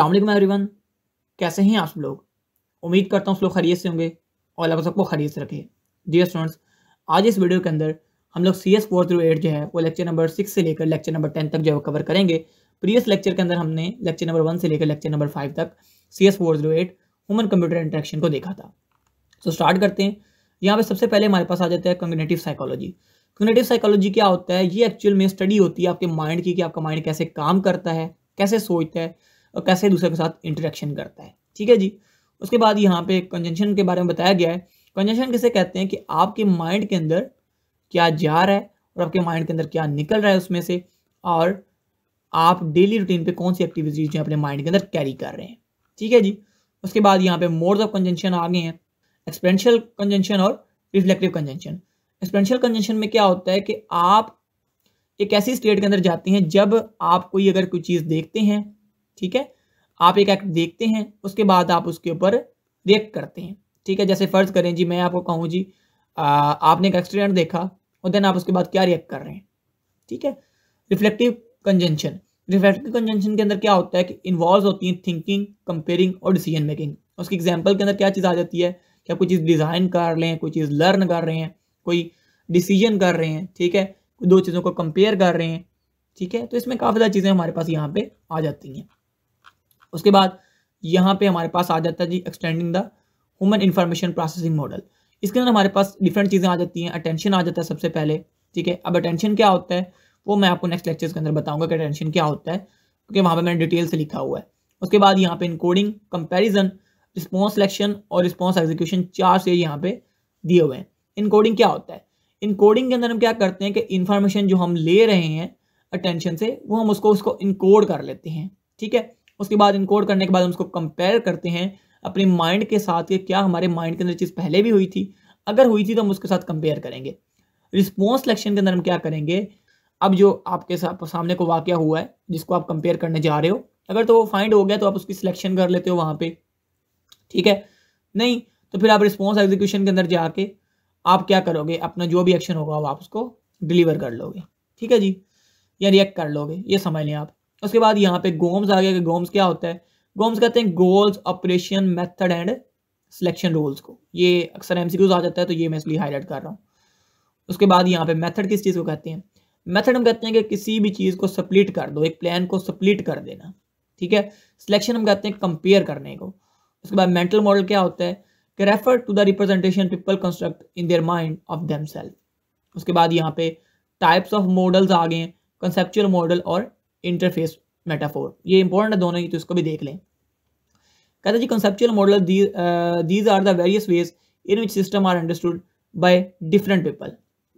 अल्लाम एवरीवन कैसे हैं आप लोग उम्मीद करता हूँ उस लोग खरीद से होंगे और अलग सबको खरीद से रखिए डियर स्टूडेंट्स आज इस वीडियो के अंदर हम लोग C S four through eight जो है वो लेक्चर नंबर सिक्स से लेकर लेक्चर नंबर टेन तक जो है कवर करेंगे प्रीवियस लेक्चर के अंदर हमने लेक्चर नंबर वन से लेकर लेक्चर नंबर फाइव तक C S four zero eight human computer interaction को देखा था सो so, स्टार्ट करते हैं यहाँ पर सबसे पहले हमारे पास आ जाता है कंगनेटिव साइकोलॉजी कंगनेटिव साइकोलॉजी क्या होता है ये एक्चुअल में स्टडी होती है आपके माइंड की कि आपका माइंड कैसे काम करता है कैसे सोचता है और कैसे दूसरे के साथ इंटरेक्शन करता है ठीक है जी उसके बाद यहाँ पे कंजेंशन के बारे में बताया गया है कंजेंशन किसे कहते हैं कि आपके माइंड के अंदर क्या जा रहा है और आपके माइंड के अंदर क्या निकल रहा है उसमें से और आप डेली रूटीन पे कौन सी एक्टिविटीज जो अपने माइंड के अंदर कैरी कर रहे हैं ठीक है जी उसके बाद यहाँ पे मोड्स ऑफ कंजेंशन आ गए हैं एक्सपेंशियल कंजेंशन और रिफ्लेक्टिव कंजेंशन एक्सपेंशियल कंजेंशन में क्या होता है कि आप एक ऐसी स्टेट के अंदर जाते हैं जब आप कोई अगर कोई चीज़ देखते हैं ठीक है आप एक एक्ट देखते हैं उसके बाद आप उसके ऊपर रिएक्ट करते हैं ठीक है जैसे फ़र्ज़ करें जी मैं आपको कहूँ जी आ, आपने एक एक्सीडेंट देखा और देन आप उसके बाद क्या रिएक्ट कर रहे हैं ठीक है रिफ्लेक्टिव कंजेंशन रिफ्लेक्टिव कंजेंशन के अंदर क्या होता है कि इन्वॉल्व होती है थिंकिंग कंपेयरिंग और डिसीजन मेकिंग उसकी एग्जाम्पल के अंदर क्या चीज़ आ जाती है कि आप कोई चीज़ डिज़ाइन कर रहे हैं कोई चीज़ लर्न कर रहे हैं कोई डिसीजन कर रहे हैं ठीक है दो चीज़ों को कंपेयर कर रहे हैं ठीक है तो इसमें काफ़ी सारी चीज़ें हमारे पास यहाँ पे आ जाती हैं उसके बाद यहाँ पे हमारे पास आ जाता है जी extending the human information processing model इसके अंदर हमारे पास डिफरेंट चीज़ें आ जाती हैं अटेंशन आ जाता है सबसे पहले ठीक है अब अटेंशन क्या होता है वो मैं आपको नेक्स्ट लेक्चर्स के अंदर बताऊंगा कि अटेंशन क्या होता है क्योंकि वहाँ पर मैंने डिटेल से लिखा हुआ है उसके बाद यहाँ पे इनकोडिंग कंपेरिजन रिस्पॉन्स सिलेक्शन और रिस्पॉन्स एग्जीक्यूशन चार से यहाँ पे दिए हुए हैं इनकोडिंग क्या होता है इनकोडिंग के अंदर हम क्या करते हैं कि इन्फॉर्मेशन जो हम ले रहे हैं अटेंशन से वो हम उसको उसको इनकोड कर लेते हैं ठीक है उसके बाद इनकोड करने के बाद हम उसको कंपेयर करते हैं अपने माइंड के साथ के क्या हमारे माइंड के अंदर चीज़ पहले भी हुई थी अगर हुई थी तो हम उसके साथ कंपेयर करेंगे रिस्पॉन्स सिलेक्शन के अंदर हम क्या करेंगे अब जो आपके सामने को वाक़ हुआ है जिसको आप कंपेयर करने जा रहे हो अगर तो वो फाइंड हो गया तो आप उसकी सिलेक्शन कर लेते हो वहाँ पर ठीक है नहीं तो फिर आप रिस्पॉन्स एग्जीक्यूशन के अंदर जाके आप क्या करोगे अपना जो भी एक्शन होगा वो आप उसको डिलीवर कर लोगे ठीक है जी या रिएक्ट कर लोगे ये समझ लें आप उसके बाद यहाँ पे गोम्स आ गया कि गोम्स क्या होता है गोम्स कहते हैं goals operation method and selection rules को ये अक्सर एम आ जाता है तो ये मैं इसलिए हाईलाइट कर रहा हूँ उसके बाद यहाँ पे मेथड किस चीज़ को कहते हैं मेथड हम कहते हैं कि किसी भी चीज़ को सप्लीट कर दो एक प्लान को सप्लीट कर देना ठीक है सिलेक्शन हम कहते हैं कंपेयर करने को उसके बाद मेंटल मॉडल क्या होता है कि refer to the representation people construct in their mind of them उसके बाद यहाँ पे टाइप्स ऑफ मॉडल्स आ गए हैं कंसेप्चुअल मॉडल और इंटरफेस मेटाफोर ये इंपॉर्टेंट है दोनों ही तो इसको भी देख लें कहते जी conceptual model these are the various ways in which system are understood by different people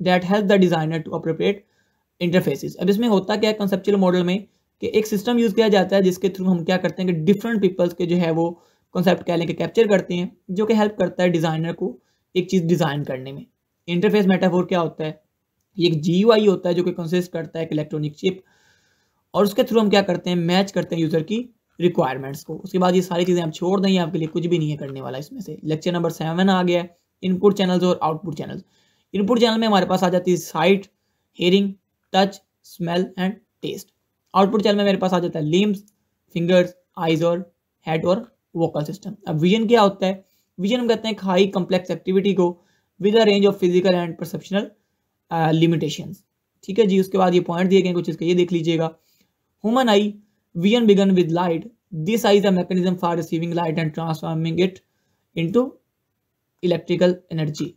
that help the designer to appropriate interfaces अब इसमें होता क्या है कंसेप्चुअल मॉडल में कि एक सिस्टम यूज़ किया जाता है जिसके थ्रू हम क्या करते हैं कि डिफरेंट पीपल्स के जो है वो कॉन्सेप्ट कह लें कि कैप्चर करते हैं जो कि हेल्प करता है डिज़ाइनर को एक चीज़ डिज़ाइन करने में इंटरफेस मेटाफोर क्या होता है ये एक जी होता है जो कि कंसिस्ट करता है एक इलेक्ट्रॉनिक चिप और उसके थ्रू हम क्या करते हैं मैच करते हैं यूज़र की रिक्वायरमेंट्स को उसके बाद ये सारी चीज़ें आप छोड़ दें आपके लिए कुछ भी नहीं है करने वाला इसमें से लेक्चर नंबर सेवन आ गया है इनपुट चैनल्स और आउटपुट चैनल्स इनपुट चैनल में हमारे पास आ जाती है sight hearing touch smell and taste output channel में मेरे पास आ जाता है लिम्स फिंगर्स आइज और हेड और वोकल सिस्टम अब विजन क्या होता है विजन हम कहते हैं हाई कम्प्लेक्स एक्टिविटी को with a range of physical and perceptual limitation ठीक है जी उसके बाद ये पॉइंट दिए गए कुछ इसके ये देख लीजिएगा Human eye, vision begin with light. This eye is a mechanism for receiving light and transforming it into electrical energy.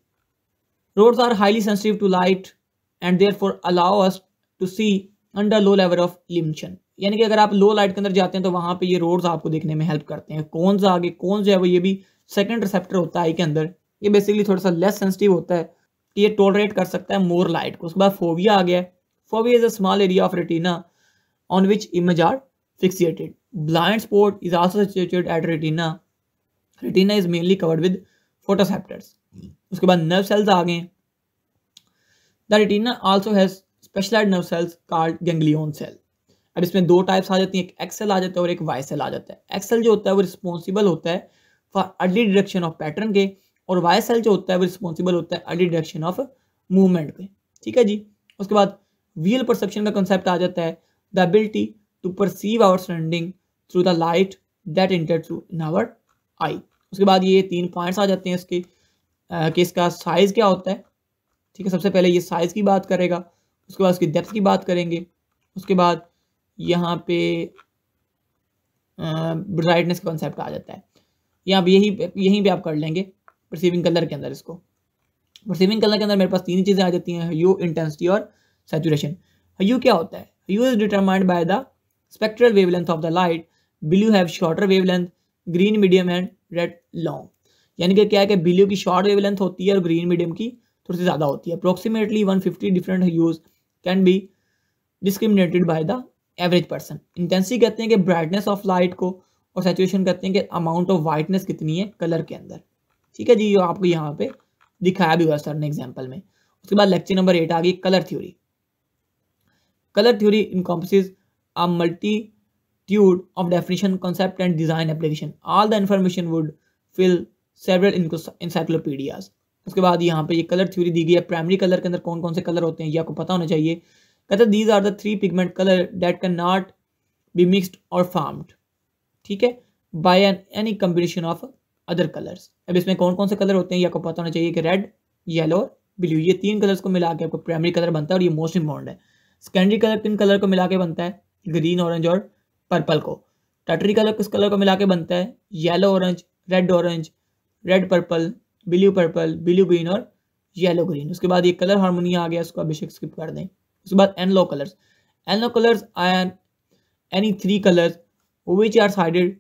Rods are highly sensitive to light and therefore allow us to see under low level of illumination. यानी कि अगर आप लो light के अंदर जाते हैं तो वहां पे ये रोड्स आपको देखने में हेल्प करते हैं कौन सा आगे कौन जो है वो ये भी सेकंड रिसेप्टर होता है आई के अंदर ये बेसिकली थोड़ा सा लेस सेंसिटिव होता है कि ये टोलरेट कर सकता है मोर लाइट को उसके बाद फोविया आ गया है fovea is a small area of retina on which image are fixated. Blind spot is also situated at retina. Retina is mainly covered with photoreceptors. uske baad nerve cells आ गए. The retina also has specialized nerve cells called ganglion cell. अब इसमें दो types आ जाती हैं एक Excel आ जाता है और एक वाई सेल आ जाता है X cell jo hota hai wo responsible hota hai for early detection of pattern ke और वाई सेल जो होता है वो रिस्पॉन्सिबल होता है अर्ली डिडक्शन ऑफ मूवमेंट पे ठीक है जी उसके बाद व्हील परसेप्शन का कंसेप्ट आ जाता है the ability to perceive our surrounding through the light that entered through in our eye उसके बाद ये तीन पॉइंट्स आ जाते हैं इसके कि इसका साइज़ क्या होता है ठीक है सबसे पहले ये साइज़ की बात करेगा उसके बाद उसकी डेप्थ की बात करेंगे उसके बाद यहाँ पे ब्राइटनेस का कॉन्सेप्ट आ जाता है यहाँ पे यही यहीं पे आप कर लेंगे प्रसिविंग कलर के अंदर इसको प्रसिविंग कलर के अंदर मेरे पास तीन चीज़ें आ जाती हैं ह्यू इंटेंसिटी और सेचुरेशन ह्यू क्या होता है u is determined by the spectral wavelength of the light blue have shorter wavelength green medium and red long यानी कि क्या है कि ब्लू की शॉर्ट वेवलेंथ होती है और ग्रीन मीडियम की थोड़ी सी ज़्यादा होती है approximately 150 different hues can be discriminated by the average person intensity कहते हैं कि ब्राइटनेस ऑफ लाइट को और सेचुएशन कहते हैं कि अमाउंट ऑफ वाइटनेस कितनी है कलर के अंदर ठीक है जी ये आपको यहाँ पे दिखाया भी हुआ सर ने एग्जाम्पल में उसके बाद लेक्चर नंबर एट आ गई colour theory colour theory encompasses a multitude of definition concept and design application all the information would fill several encyclopaedias उसके बाद यहाँ पे ये कलर थ्योरी दी गई है प्राइमरी कलर के अंदर कौन कौन से कलर होते हैं ये आपको पता होना चाहिए कहते हैं these are the three pigment colour that can not be mixed और फार्म्ड ठीक है by an any combination of other colours अब इसमें कौन कौन से कलर होते हैं ये आपको पता होना चाहिए कि रेड येलो और ब्लू ये तीन कलर्स को मिला के आपको प्राइमरी कलर बनता है और ये मोस्ट इंपॉर्टेंट है सेकेंडरी कलर किन कलर को मिला के बनता है ग्रीन ऑरेंज और पर्पल को टर्टरी कलर किस कलर को मिला के बनता है yellow orange red orange red purple blue purple blue green और येलो ग्रीन उसके बाद ये कलर हारमोनिया आ गया उसको अभिषेक स्किप कर दें उसके बाद analogous colours analogous colours are any three colours which are sided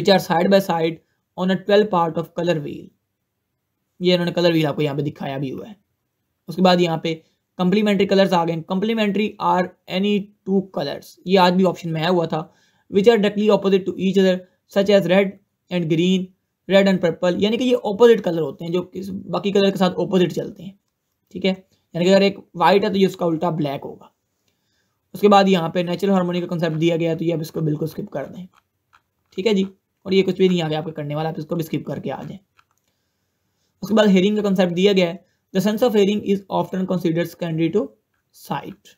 which are side by side on a twelve part of colour wheel ये इन्होंने कलर व्हील आपको यहाँ पे दिखाया भी हुआ है उसके बाद यहाँ पे कंप्लीमेंट्री कलर्स आ गए complementary are any two colours ये आज भी ऑप्शन में आया हुआ था which are directly opposite to each other such as red and green red and purple यानी कि ये ऑपोजिट कलर होते हैं जो किस बाकी कलर के साथ ऑपोजिट चलते हैं ठीक है यानी कि अगर एक वाइट है तो ये उसका उल्टा ब्लैक होगा उसके बाद यहाँ पे नेचुरल हारमोनी का कंसेप्ट दिया गया तो ये आप इसको बिल्कुल स्किप कर दें ठीक है जी और ये कुछ भी नहीं आ गया आपके करने वाला आप इसको भी स्किप करके आ जाए उसके बाद हेयरिंग का कंसेप्ट दिया गया है The sense of hearing is often considered secondary to sight.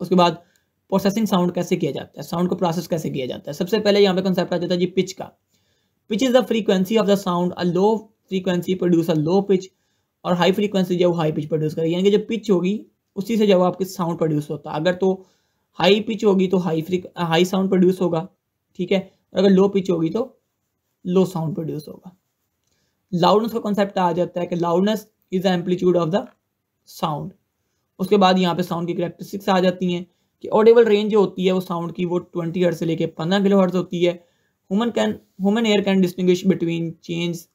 उसके बाद प्रोसेसिंग साउंड कैसे किया जाता है साउंड को प्रोसेस कैसे किया जाता है सबसे पहले यहाँ पे कंसेप्ट आ जाता है जी पिच का pitch is the frequency of the sound a low frequency produce a low pitch और हाई फ्रीक्वेंसी जो हाई पिच प्रोड्यूस करेगी यानी कि जो पिच होगी उसी से जब आपके साउंड प्रोड्यूस होता है अगर तो हाई पिच होगी तो high free high sound produce होगा ठीक है और अगर लो पिच होगी तो लो साउंड प्रोड्यूस होगा लाउडनेस का कॉन्सेप्ट आ जाता है कि loudness is amplitude of the sound उसके बाद यहाँ पे साउंड की करेक्टरिस्टिक्स आ जाती हैं कि ऑडिबल रेंज जो होती है वो साउंड की वो ट्वेंटी हर्ट से लेके पंद्रह किलो हर्ट होती है human can human ear can distinguish between change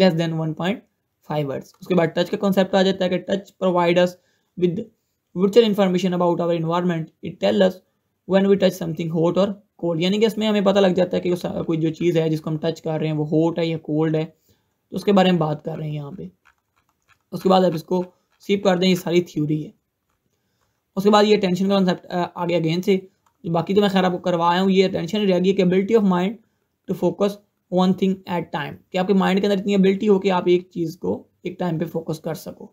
less than one point five hertz उसके बाद टच का कॉन्सेप्ट आ जाता है कि touch provides with virtual information about our environment it tell us when we touch something hot और cold यानी कि इसमें हमें पता लग जाता है कि कोई जो चीज़ है जिसको हम टच कर रहे हैं वो हॉट है या कोल्ड है तो उसके बारे में बात कर रहे हैं यहाँ पे उसके बाद आप इसको सीप कर दें ये सारी थ्योरी है उसके बाद ये टेंशन का कॉन्सेप्ट आ गया गेंद से बाकी तो मैं खैर आपको करवाया हूँ ये टेंशन रह गई ability of mind to focus one thing at time कि आपके माइंड के अंदर इतनी एबिलिटी हो कि आप एक चीज़ को एक टाइम पे फोकस कर सको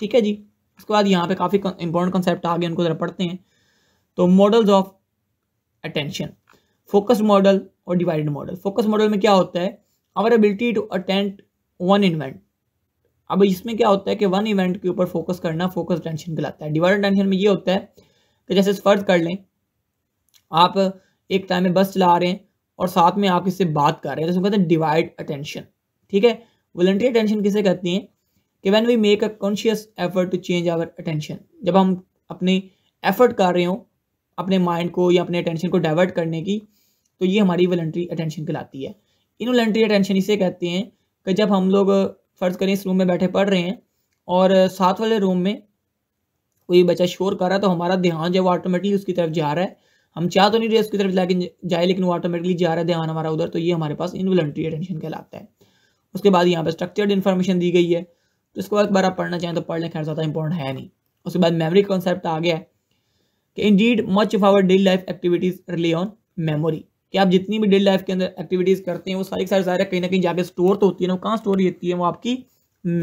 ठीक है जी उसके बाद यहाँ पे काफ़ी इंपॉर्टेंट कॉन्सेप्ट आ गया उनको ज़रा पढ़ते हैं तो models of attention focus model और डिवाइडेड मॉडल फोकस मॉडल में क्या होता है our ability to attend one event अब इसमें क्या होता है कि वन इवेंट के ऊपर फोकस करना फोकस टेंशन कहलाता है डिवाइड टेंशन में ये होता है कि जैसे फर्ज कर लें आप एक टाइम में बस चला रहे हैं और साथ में आप किससे बात कर रहे हैं जैसे कहते हैं डिवाइड अटेंशन ठीक है वॉलंटियर अटेंशन किसे कहती हैं कि when we make a conscious effort to change our attention जब हम अपने एफर्ट कर रहे हो अपने माइंड को या अपने अटेंशन को डाइवर्ट करने की तो ये हमारी वॉलंटरी अटेंशन कहलाती है इनवलेंट्री अटेंशन इसे कहते हैं कि जब हम लोग फ़र्ज़ करें इस रूम में बैठे पढ़ रहे हैं और साथ वाले रूम में कोई बच्चा शोर कर रहा है तो हमारा ध्यान जो है वो ऑटोमेटिकली उसकी तरफ जा रहा है हम चाह तो नहीं रहे उसकी तरफ लेकिन जाए लेकिन वो ऑटोमेटिकली जा रहा है ध्यान हमारा उधर तो ये हमारे पास इनवलेंट्री अटेंशन कहलाता है उसके बाद यहाँ पर स्ट्रक्चर्ड इन्फॉर्मेशन दी गई है तो इसको बार आप पढ़ना चाहें तो पढ़ना खैर ज़्यादा इंपॉर्टेंट है नहीं उसके बाद मेमोरी कॉन्सेप्ट आ गया है कि indeed much of our daily life activities rely on memory कि आप जितनी भी डेली लाइफ के अंदर एक्टिविटीज़ करते हैं वो सारी सारी सारे कहीं ना कहीं जाके स्टोर तो होती है ना कहाँ स्टोर होती है वो आपकी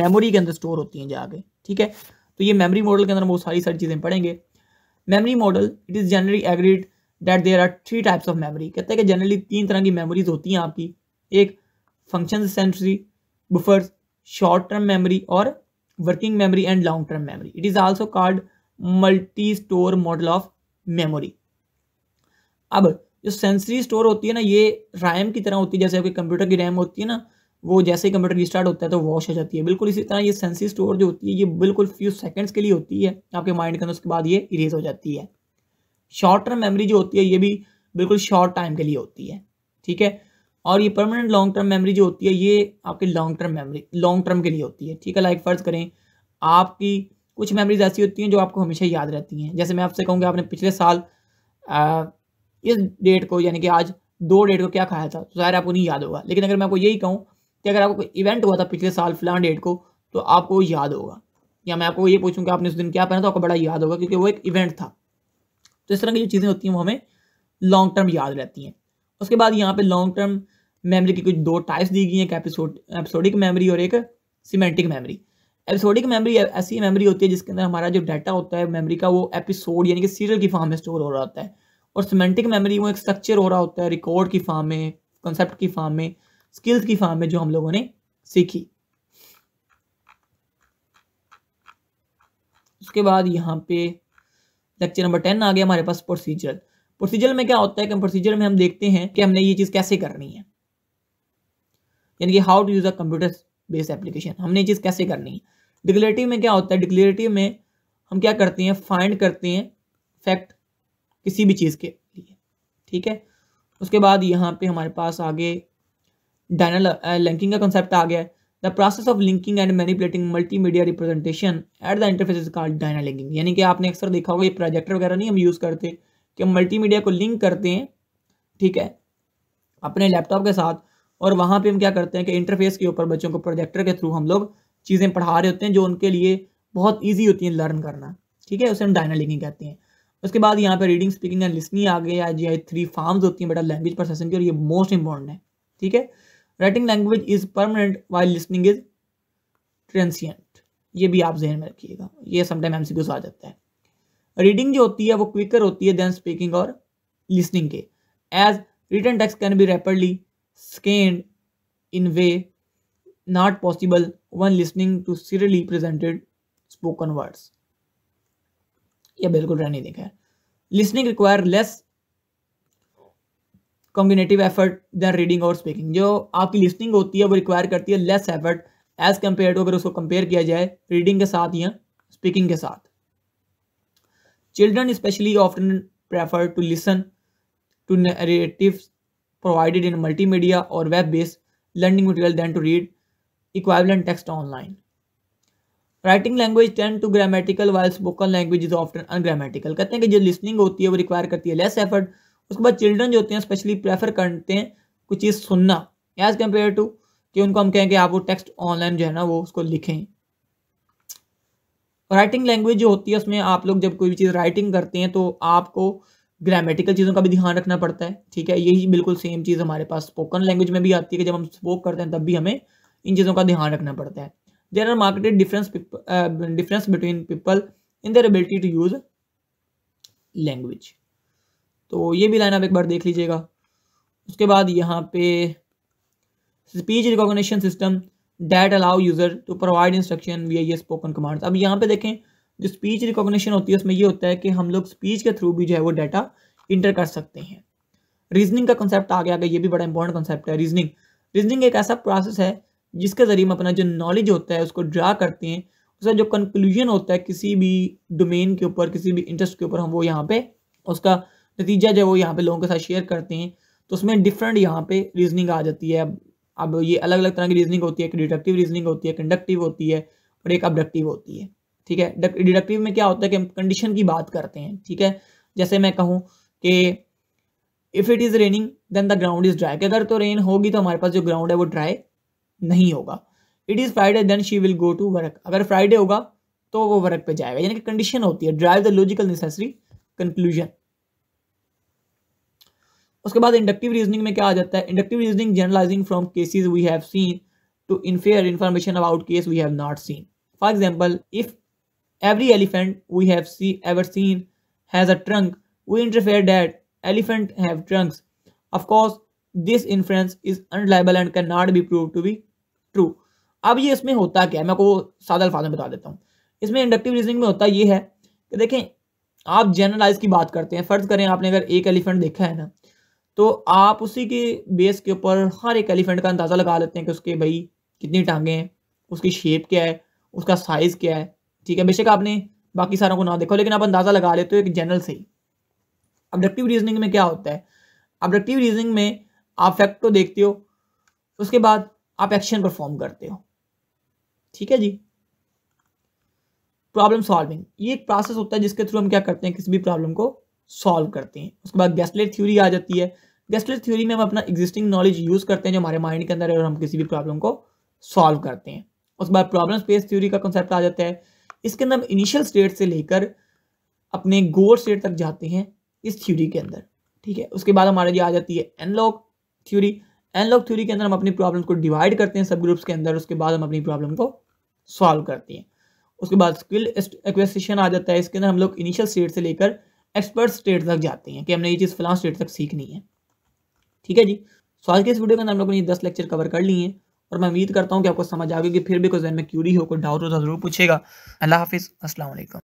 मेमोरी के अंदर स्टोर होती हैं जाके ठीक है तो ये मेमोरी मॉडल के अंदर वो सारी सारी चीज़ें पढ़ेंगे memory model it is generally agreed that there are three types of memory कहते हैं कि जनरली तीन तरह की मेमोरीज होती हैं आपकी एक function sensory buffers short term memory और working memory and long term memory it is also called multi store model of memory अब जो सेंसरी स्टोर होती है ना ये रैम की तरह होती है जैसे आपके कंप्यूटर की रैम होती है ना वो जैसे ही कंप्यूटर रिस्टार्ट होता है तो वॉश हो जाती है बिल्कुल इसी तरह ये सेंसरी स्टोर जो होती है ये बिल्कुल फ्यू सेकंड्स के लिए होती है आपके माइंड के अंदर उसके बाद ये इरेज हो जाती है शॉर्ट टर्म मेमोरी जो होती है ये भी बिल्कुल शॉर्ट टाइम के लिए होती है ठीक है और ये परमानेंट लॉन्ग टर्म मेमोरी जो होती है ये आपकी long term memory long term के लिए होती है ठीक है लाइक फ़र्ज़ करें आपकी कुछ मेमोरीज ऐसी होती हैं जो आपको हमेशा याद रहती हैं जैसे मैं आपसे कहूँगा आपने पिछले साल इस डेट को यानी कि आज दो डेट को क्या खाया था तो ज़ाहिर आपको नहीं याद होगा लेकिन अगर मैं आपको यही कहूँ कि अगर आपको कोई इवेंट हुआ था पिछले साल फिलहाल डेट को तो आपको याद होगा या मैं आपको ये पूछूँ कि आपने उस दिन क्या पहना तो आपको बड़ा याद होगा क्योंकि वो एक इवेंट था तो इस तरह की जो चीज़ें होती हैं वो हमें लॉन्ग टर्म याद रहती हैं उसके बाद यहाँ पे लॉन्ग टर्म मेमोरी की कुछ दो टाइप्स दी गई हैं एक एपिसोड एपिसोडिक मेमोरी और एक सीमेंटिक मेमोरी एपिसोडिक मेमोरी ऐसी मेमोरी होती है जिसके अंदर हमारा जो डाटा होता है मेमोरी का वो एपिसोड यानी कि सीरियल की फॉर्म में स्टोर हो रहा होता है और सीमेंटिक मेमोरी वो एक स्ट्रक्चर हो रहा होता है रिकॉर्ड की फॉर्म में कॉन्सेप्ट की फॉर्म में स्किल्स की फॉर्म में जो हम लोगों ने सीखी उसके बाद यहाँ पे लेक्चर नंबर टेन आ गया हमारे पास प्रोसीजर प्रोसीजर में क्या होता है कि प्रोसीजर में हम देखते हैं कि हमने ये चीज़ कैसे करनी है यानी कि how to use a computer based application हमने ये चीज़ कैसे करनी है डिक्लेरेटिव में क्या होता है डिक्लेरेटिव में हम क्या करते हैं फाइंड करते हैं फैक्ट किसी भी चीज़ के लिए ठीक है उसके बाद यहाँ पे हमारे पास आगे डायनल लिंकिंग uh, का कंसेप्ट आ गया है the process of linking and manipulating multimedia representation at the interface is called dynalinking यानी कि आपने अक्सर देखा होगा ये प्रोजेक्टर वगैरह नहीं हम यूज़ करते कि हम मीडिया को लिंक करते हैं ठीक है अपने लैपटॉप के साथ और वहाँ पे हम क्या करते हैं कि इंटरफेस के ऊपर बच्चों को प्रोजेक्टर के थ्रू हम लोग चीज़ें पढ़ा रहे होते हैं जो उनके लिए बहुत ईजी होती हैं लर्न करना ठीक है उसे हम डायना लिंकिंग कहते हैं उसके बाद यहाँ पे रीडिंग स्पीकिंग एंड लिसनिंग आ गया जी आई थ्री फार्म्स होती हैं बेटा लैंग्वेज प्रोसेसिंग की और ये मोस्ट इंपॉर्टेंट है ठीक है writing language is permanent while listening is transient ये भी आप जहन में रखिएगा ये समटाइम एम सी आ जाता है रीडिंग जो होती है वो क्विकर होती है देन स्पीकिंग और लिसनिंग के as written text can be rapidly scanned in ways not possible when listening to serially presented spoken words या बिल्कुल रह देखा है listening require less cognitive effort than reading और स्पीकिंग जो आपकी लिसनिंग होती है वो रिक्वायर करती है less effort as compare to अगर उसको कंपेयर किया जाए रीडिंग के साथ या स्पीकिंग के साथ children specially often prefer to listen to narrative provided in multimedia और web based learning material than to read equivalent text online writing language tend to grammatical while spoken language is often ungrammatical कहते हैं कि जो listening होती है वो require करती है लेस एफर्ट उसके बाद चिल्ड्रन जो होते हैं स्पेशली प्रेफर करते हैं कुछ चीज़ सुनना एज कम्पेयर टू कि उनको हम कहें कि आप वो टेक्स्ट ऑनलाइन जो है ना वो उसको लिखें राइटिंग लैंग्वेज जो होती है उसमें आप लोग जब कोई भी चीज़ राइटिंग करते हैं तो आपको ग्रामेटिकल चीज़ों का भी ध्यान रखना पड़ता है ठीक है यही बिल्कुल सेम चीज़ हमारे पास स्पोकन लैंग्वेज में भी आती है कि जब हम स्पोक करते हैं तब भी हमें इन चीज़ों का ध्यान रखना पड़ता है there are marketed difference uh, difference between people in their ability to use language तो ये भी लाइन आप एक बार देख लीजिएगा उसके बाद यहाँ पे speech recognition system that allow user to provide instruction via spoken commands अब यहाँ पे देखें जो स्पीच रिकॉग्निशन होती है उसमें ये होता है कि हम लोग स्पीच के थ्रू भी जो है वो डाटा इंटर कर सकते हैं रीजनिंग का कंसेप्ट आ गया ये भी बड़ा इंपॉर्टेंट कंसेप्ट है रीजनिंग रीजनिंग एक ऐसा प्रोसेस है जिसके ज़रिए हम अपना जो नॉलेज होता है उसको ड्रा करते हैं उसका जो कंक्लूजन होता है किसी भी डोमेन के ऊपर किसी भी इंटरेस्ट के ऊपर हम वो यहाँ पे उसका नतीजा जो है वो यहाँ पे लोगों के साथ शेयर करते हैं तो उसमें डिफरेंट यहाँ पे रीजनिंग आ जाती है अब अब ये अलग अलग तरह की रीजनिंग होती है एक डिडक्टिव रीजनिंग होती है कंडक्टिव होती है और एक अबडक्टिव होती है ठीक है डिडक्टिव में क्या होता है कि हम कंडीशन की बात करते हैं ठीक है जैसे मैं कहूँ कि if it is raining then the ground is dry अगर तो रेन होगी तो हमारे पास जो ग्राउंड है वो ड्राई नहीं होगा it is Friday then she will go to work अगर फ्राइडे होगा तो वो वर्क पे जाएगा यानी कि कंडीशन होती है derive the logical necessary conclusion उसके बाद इंडक्टिव रीजनिंग में क्या आ जाता है inductive reasoning generalizing from cases we have seen to infer information about case we have not seen for example if every elephant we have see ever seen has a trunk we interfere that elephant have trunks of course this this is is and can not be prove to be true अब ये इसमें होता क्या है मैं आपको सादा अल्फाज में बता देता हूँ इसमें इंडक्टिव रीजनिंग में होता ये है कि देखें आप जनरलाइज की बात करते हैं फ़र्ज़ करें आपने अगर एक एलिफेंट देखा है ना तो आप उसी के बेस के ऊपर हर एक एलिफेंट का अंदाज़ा लगा लेते हैं कि उसके भाई कितनी टांगे हैं उसकी शेप क्या है उसका साइज़ क्या है ठीक है बेशक आपने बाकी सारों को ना देखो लेकिन आप अंदाज़ा लगा लेते हो एक जनरल से ही ऑब्जेक्टिव रीजनिंग में क्या होता है ऑब्जेक्टिव रीजनिंग में आप फैक्ट को देखते हो उसके बाद आप एक्शन परफॉर्म करते हो ठीक है जी प्रॉब्लम सॉल्विंग ये एक प्रोसेस होता है जिसके थ्रू हम क्या करते हैं किसी भी प्रॉब्लम को सॉल्व करते हैं उसके बाद गैसलेट थ्योरी आ जाती है गैसलेट थ्योरी में हम अपना एग्जिस्टिंग नॉलेज यूज करते हैं जो हमारे माइंड के अंदर है और हम किसी भी प्रॉब्लम को सॉल्व करते हैं उसके बाद प्रॉब्लम स्पेस थ्योरी का कंसेप्ट आ जाता है इसके अंदर इनिशियल स्टेट से लेकर अपने गोल स्टेट तक जाते हैं इस थ्योरी के अंदर ठीक है उसके बाद हमारे जी आ जाती है analog theory analog theory के अंदर हम अपनी प्रॉब्लम को डिवाइड करते हैं सब ग्रुप्स के अंदर उसके बाद हम अपनी प्रॉब्लम को सॉल्व करते हैं उसके बाद स्किल एक्वेस्टिशन आ जाता है इसके अंदर हम लोग इनिशियल स्टेट से लेकर एक्सपर्ट स्टेट तक जाते हैं कि हमने ये चीज़ फिलहाल स्टेट तक सीखनी है ठीक है जी सॉल्व के इस वीडियो के अंदर हम लोगों ने दस लेक्चर कवर कर लिए हैं और मैं उम्मीद करता हूँ कि आपको समझ आ गई कि फिर भी कोई जहन में क्यूरी हो कोई डाउट हो तो ज़रूर पूछेगा अल्लाह हाफिज़ असल